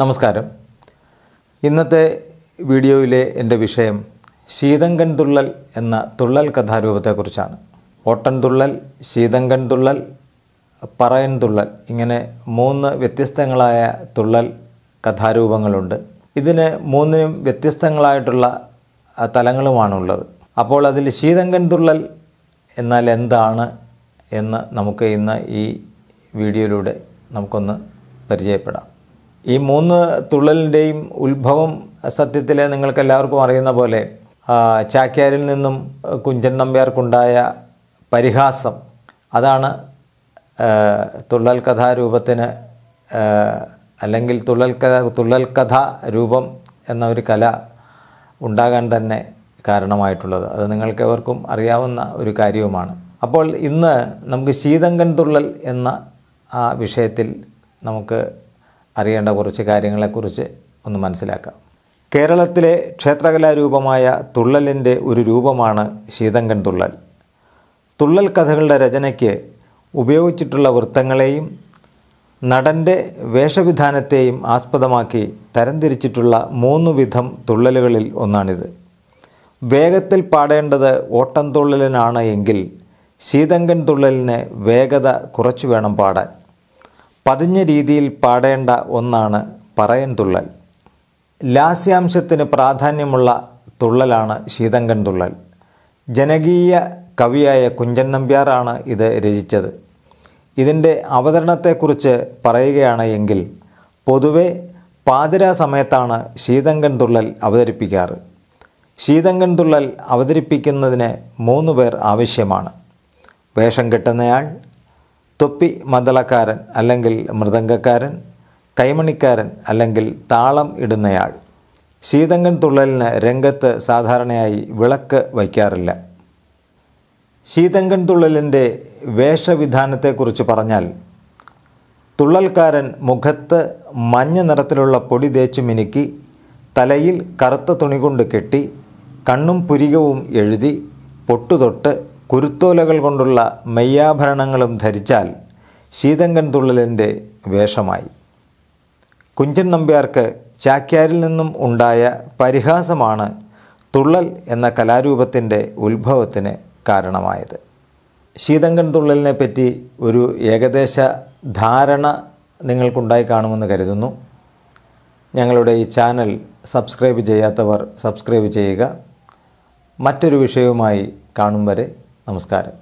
നമസ്കാരം ഇന്നത്തെ വീഡിയോയിലെ എൻ്റെ വിഷയം ശീതങ്കൻ തുള്ളൽ എന്ന തുള്ളൽ കഥാരൂപത്തെക്കുറിച്ചാണ് ഓട്ടൻ തുള്ളൽ ശീതങ്കൻ തുള്ളൽ പറയൻ തുള്ളൽ ഇങ്ങനെ മൂന്ന് വ്യത്യസ്തങ്ങളായ തുള്ളൽ കഥാരൂപങ്ങളുണ്ട് ഇതിന് മൂന്നിനും വ്യത്യസ്തങ്ങളായിട്ടുള്ള തലങ്ങളുമാണുള്ളത് അപ്പോൾ അതിൽ ശീതങ്കൻ തുള്ളൽ എന്നാൽ എന്താണ് എന്ന് നമുക്ക് ഇന്ന് ഈ വീഡിയോയിലൂടെ നമുക്കൊന്ന് പരിചയപ്പെടാം ഈ മൂന്ന് തുള്ളലിൻ്റെയും ഉത്ഭവം സത്യത്തിൽ എല്ലാവർക്കും അറിയുന്ന പോലെ ചാക്യാരിൽ നിന്നും കുഞ്ചൻ നമ്പ്യാർക്കുണ്ടായ പരിഹാസം അതാണ് തുള്ളൽ കഥാരൂപത്തിന് അല്ലെങ്കിൽ തുള്ളൽ കഥ തുള്ളൽ കഥ രൂപം എന്ന ഒരു കല ഉണ്ടാകാൻ തന്നെ കാരണമായിട്ടുള്ളത് അത് എവർക്കും അറിയാവുന്ന ഒരു കാര്യവുമാണ് അപ്പോൾ ഇന്ന് നമുക്ക് ശീതങ്കൻ തുള്ളൽ എന്ന ആ വിഷയത്തിൽ നമുക്ക് അറിയേണ്ട കുറച്ച് കാര്യങ്ങളെക്കുറിച്ച് ഒന്ന് മനസ്സിലാക്കാം കേരളത്തിലെ ക്ഷേത്രകലാരൂപമായ തുള്ളലിൻ്റെ ഒരു രൂപമാണ് ശീതങ്കൻ തുള്ളൽ തുള്ളൽ കഥകളുടെ രചനയ്ക്ക് ഉപയോഗിച്ചിട്ടുള്ള വൃത്തങ്ങളെയും നടൻ്റെ വേഷവിധാനത്തെയും ആസ്പദമാക്കി തരംതിരിച്ചിട്ടുള്ള മൂന്ന് വിധം തുള്ളലുകളിൽ ഒന്നാണിത് വേഗത്തിൽ പാടേണ്ടത് ഓട്ടം തുള്ളലിനാണ് എങ്കിൽ ശീതങ്കൻ തുള്ളലിന് വേഗത കുറച്ചു വേണം പാടാൻ പതിഞ്ഞ രീതിയിൽ പാടേണ്ട ഒന്നാണ് പറയൻ തുള്ളൽ ലാസ്യാംശത്തിന് പ്രാധാന്യമുള്ള തുള്ളലാണ് ശീതങ്കൻ തുള്ളൽ ജനകീയ കവിയായ കുഞ്ചൻ നമ്പ്യാറാണ് ഇത് രചിച്ചത് ഇതിൻ്റെ അവതരണത്തെക്കുറിച്ച് പറയുകയാണ് എങ്കിൽ പൊതുവെ പാതിര സമയത്താണ് ശീതങ്കൻ തുള്ളൽ അവതരിപ്പിക്കാറ് ശീതങ്കൻ തുള്ളൽ അവതരിപ്പിക്കുന്നതിന് മൂന്ന് പേർ ആവശ്യമാണ് വേഷം കെട്ടുന്നയാൾ തൊപ്പി മദളക്കാരൻ അല്ലെങ്കിൽ മൃദംഗക്കാരൻ കൈമണിക്കാരൻ അല്ലെങ്കിൽ താളം ഇടുന്നയാൾ ശീതങ്കൻ തുള്ളലിന് രംഗത്ത് സാധാരണയായി വിളക്ക് വയ്ക്കാറില്ല ശീതങ്കൻ തുള്ളലിൻ്റെ വേഷവിധാനത്തെക്കുറിച്ച് പറഞ്ഞാൽ തുള്ളൽക്കാരൻ മുഖത്ത് മഞ്ഞ നിറത്തിലുള്ള പൊടി തേച്ച് മിനുക്കി തലയിൽ കറുത്ത തുണി കൊണ്ട് കെട്ടി കണ്ണും പുരികവും എഴുതി പൊട്ടുതൊട്ട് കുരുത്തോലകൾ കൊണ്ടുള്ള മെയ്യാഭരണങ്ങളും ധരിച്ചാൽ ശീതങ്കൻ തുള്ളലിൻ്റെ വേഷമായി കുഞ്ചൻ നമ്പ്യാർക്ക് ചാക്യാരിൽ നിന്നും ഉണ്ടായ പരിഹാസമാണ് തുള്ളൽ എന്ന കലാരൂപത്തിൻ്റെ ഉത്ഭവത്തിന് കാരണമായത് ശീതങ്കൻ തുള്ളലിനെ പറ്റി ഒരു ഏകദേശ ധാരണ നിങ്ങൾക്കുണ്ടായി കാണുമെന്ന് കരുതുന്നു ഞങ്ങളുടെ ഈ ചാനൽ സബ്സ്ക്രൈബ് ചെയ്യാത്തവർ സബ്സ്ക്രൈബ് ചെയ്യുക മറ്റൊരു വിഷയവുമായി കാണും വരെ നമസ്കാരം